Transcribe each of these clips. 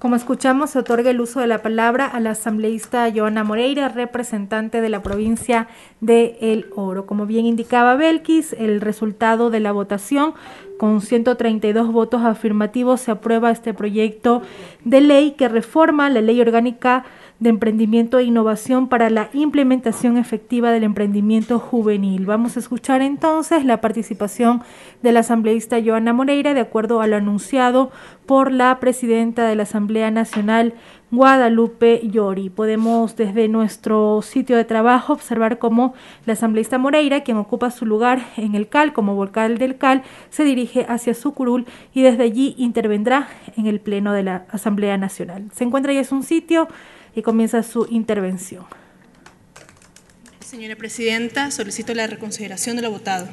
Como escuchamos, se otorga el uso de la palabra a la asambleísta Joana Moreira, representante de la provincia de El Oro. Como bien indicaba Belkis, el resultado de la votación, con 132 votos afirmativos, se aprueba este proyecto de ley que reforma la ley orgánica de Emprendimiento e Innovación para la implementación efectiva del emprendimiento juvenil. Vamos a escuchar entonces la participación de la asambleísta Joana Moreira de acuerdo a lo anunciado por la presidenta de la Asamblea Nacional, Guadalupe Llori. Podemos desde nuestro sitio de trabajo observar cómo la asambleísta Moreira, quien ocupa su lugar en el CAL como vocal del CAL, se dirige hacia su y desde allí intervendrá en el Pleno de la Asamblea Nacional. Se encuentra ya en su sitio y comienza su intervención. Señora Presidenta, solicito la reconsideración de lo votado.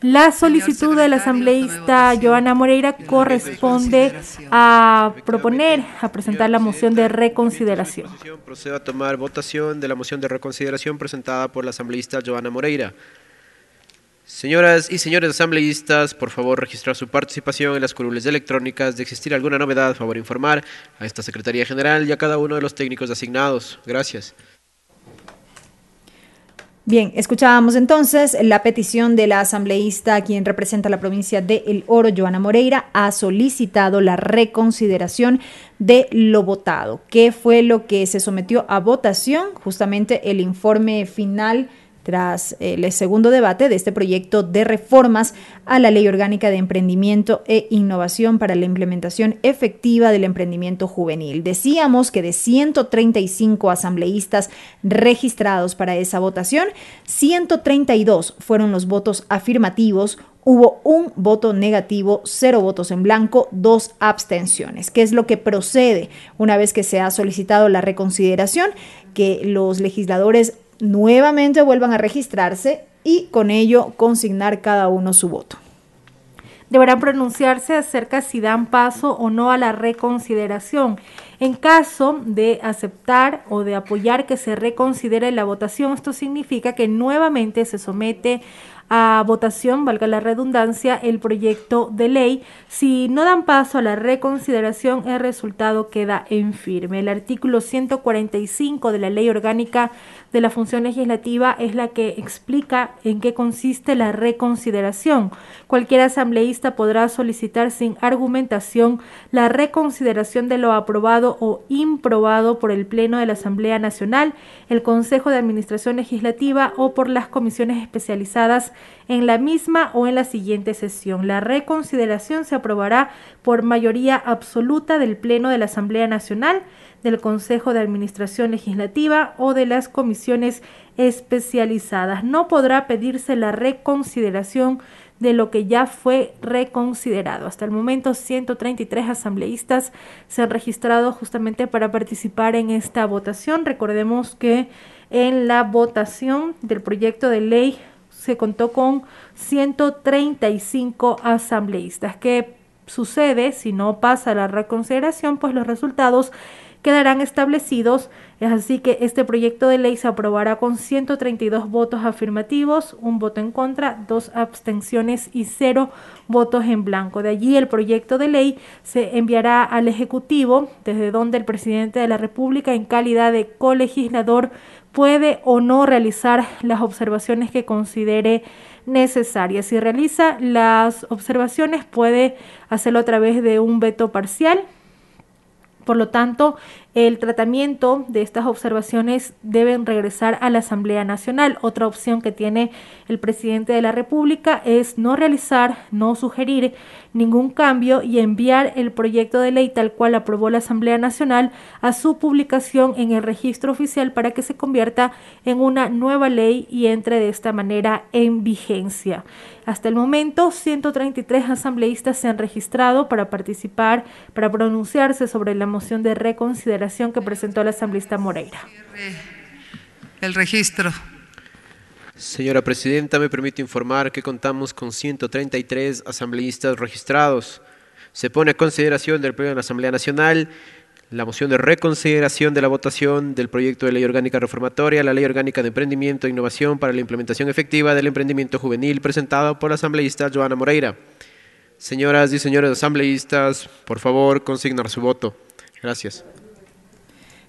La solicitud del asambleísta Joana Moreira corresponde a proponer, a presentar la moción de reconsideración. Procedo a tomar votación de la moción de reconsideración presentada por la asambleísta Joana Moreira. Señoras y señores asambleístas, por favor registrar su participación en las curules electrónicas. De existir alguna novedad, favor informar a esta Secretaría General y a cada uno de los técnicos asignados. Gracias. Bien, escuchábamos entonces la petición de la asambleísta quien representa la provincia de El Oro, Joana Moreira, ha solicitado la reconsideración de lo votado. ¿Qué fue lo que se sometió a votación? Justamente el informe final tras el segundo debate de este proyecto de reformas a la Ley Orgánica de Emprendimiento e Innovación para la implementación efectiva del emprendimiento juvenil. Decíamos que de 135 asambleístas registrados para esa votación, 132 fueron los votos afirmativos, hubo un voto negativo, cero votos en blanco, dos abstenciones, ¿Qué es lo que procede una vez que se ha solicitado la reconsideración, que los legisladores nuevamente vuelvan a registrarse y con ello consignar cada uno su voto. Deberán pronunciarse acerca si dan paso o no a la reconsideración. En caso de aceptar o de apoyar que se reconsidere la votación, esto significa que nuevamente se somete a votación, valga la redundancia, el proyecto de ley. Si no dan paso a la reconsideración, el resultado queda en firme. El artículo 145 de la Ley Orgánica de la Función Legislativa es la que explica en qué consiste la reconsideración. Cualquier asambleísta podrá solicitar sin argumentación la reconsideración de lo aprobado o improbado por el Pleno de la Asamblea Nacional, el Consejo de Administración Legislativa o por las comisiones especializadas en la misma o en la siguiente sesión. La reconsideración se aprobará por mayoría absoluta del Pleno de la Asamblea Nacional, del Consejo de Administración Legislativa o de las comisiones especializadas. No podrá pedirse la reconsideración de lo que ya fue reconsiderado. Hasta el momento, 133 asambleístas se han registrado justamente para participar en esta votación. Recordemos que en la votación del proyecto de ley se contó con 135 asambleístas. ¿Qué sucede si no pasa la reconsideración? Pues los resultados quedarán establecidos. Es así que este proyecto de ley se aprobará con 132 votos afirmativos, un voto en contra, dos abstenciones y cero votos en blanco. De allí el proyecto de ley se enviará al Ejecutivo, desde donde el presidente de la República, en calidad de colegislador, puede o no realizar las observaciones que considere necesarias. Si realiza las observaciones, puede hacerlo a través de un veto parcial por lo tanto, el tratamiento de estas observaciones deben regresar a la Asamblea Nacional. Otra opción que tiene el presidente de la República es no realizar, no sugerir ningún cambio y enviar el proyecto de ley tal cual aprobó la Asamblea Nacional a su publicación en el registro oficial para que se convierta en una nueva ley y entre de esta manera en vigencia. Hasta el momento, 133 asambleístas se han registrado para participar, para pronunciarse sobre la moción moción de reconsideración que presentó la asambleísta Moreira. El registro. Señora Presidenta, me permito informar que contamos con 133 asambleístas registrados. Se pone a consideración del Pleno de la Asamblea Nacional la moción de reconsideración de la votación del proyecto de ley orgánica reformatoria, la ley orgánica de emprendimiento e innovación para la implementación efectiva del emprendimiento juvenil presentado por la asambleísta Joana Moreira. Señoras y señores asambleístas, por favor, consignar su voto. Gracias.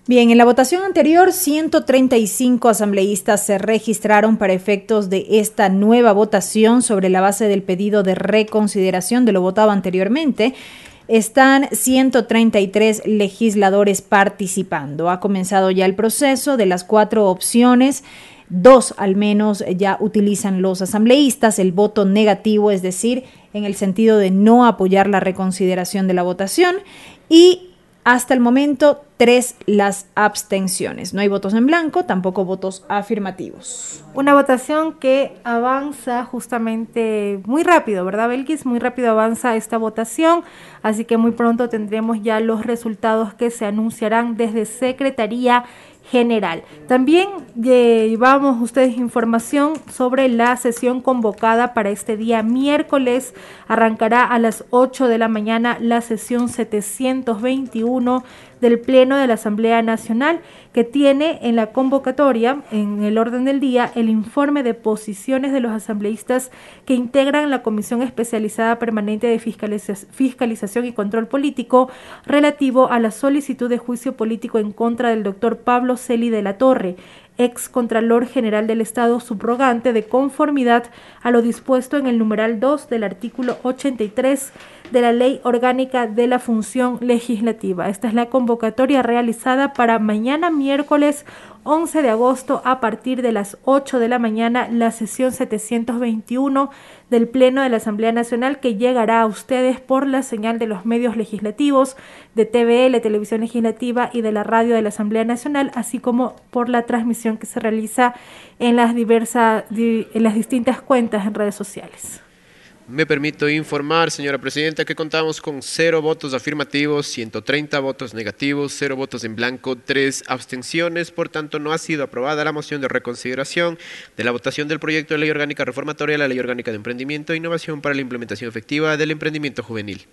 Bien, en la votación anterior, 135 asambleístas se registraron para efectos de esta nueva votación sobre la base del pedido de reconsideración de lo votado anteriormente. Están 133 legisladores participando. Ha comenzado ya el proceso de las cuatro opciones dos al menos ya utilizan los asambleístas el voto negativo, es decir, en el sentido de no apoyar la reconsideración de la votación, y hasta el momento, tres las abstenciones. No hay votos en blanco, tampoco votos afirmativos. Una votación que avanza justamente muy rápido, ¿verdad, Belkis? Muy rápido avanza esta votación, así que muy pronto tendremos ya los resultados que se anunciarán desde Secretaría general. También eh, llevamos ustedes información sobre la sesión convocada para este día miércoles. Arrancará a las 8 de la mañana la sesión 721 del Pleno de la Asamblea Nacional, que tiene en la convocatoria, en el orden del día, el informe de posiciones de los asambleístas que integran la Comisión Especializada Permanente de Fiscalización y Control Político relativo a la solicitud de juicio político en contra del doctor Pablo Celi de la Torre ex Contralor General del Estado subrogante, de conformidad a lo dispuesto en el numeral 2 del artículo 83 de la Ley Orgánica de la Función Legislativa. Esta es la convocatoria realizada para mañana miércoles 11 de agosto a partir de las 8 de la mañana la sesión 721 del Pleno de la Asamblea Nacional que llegará a ustedes por la señal de los medios legislativos de TVL, Televisión Legislativa y de la radio de la Asamblea Nacional, así como por la transmisión que se realiza en las diversas en las distintas cuentas en redes sociales. Me permito informar, señora presidenta, que contamos con cero votos afirmativos, 130 votos negativos, cero votos en blanco, tres abstenciones. Por tanto, no ha sido aprobada la moción de reconsideración de la votación del proyecto de ley orgánica reformatoria de la Ley Orgánica de Emprendimiento e Innovación para la Implementación Efectiva del Emprendimiento Juvenil.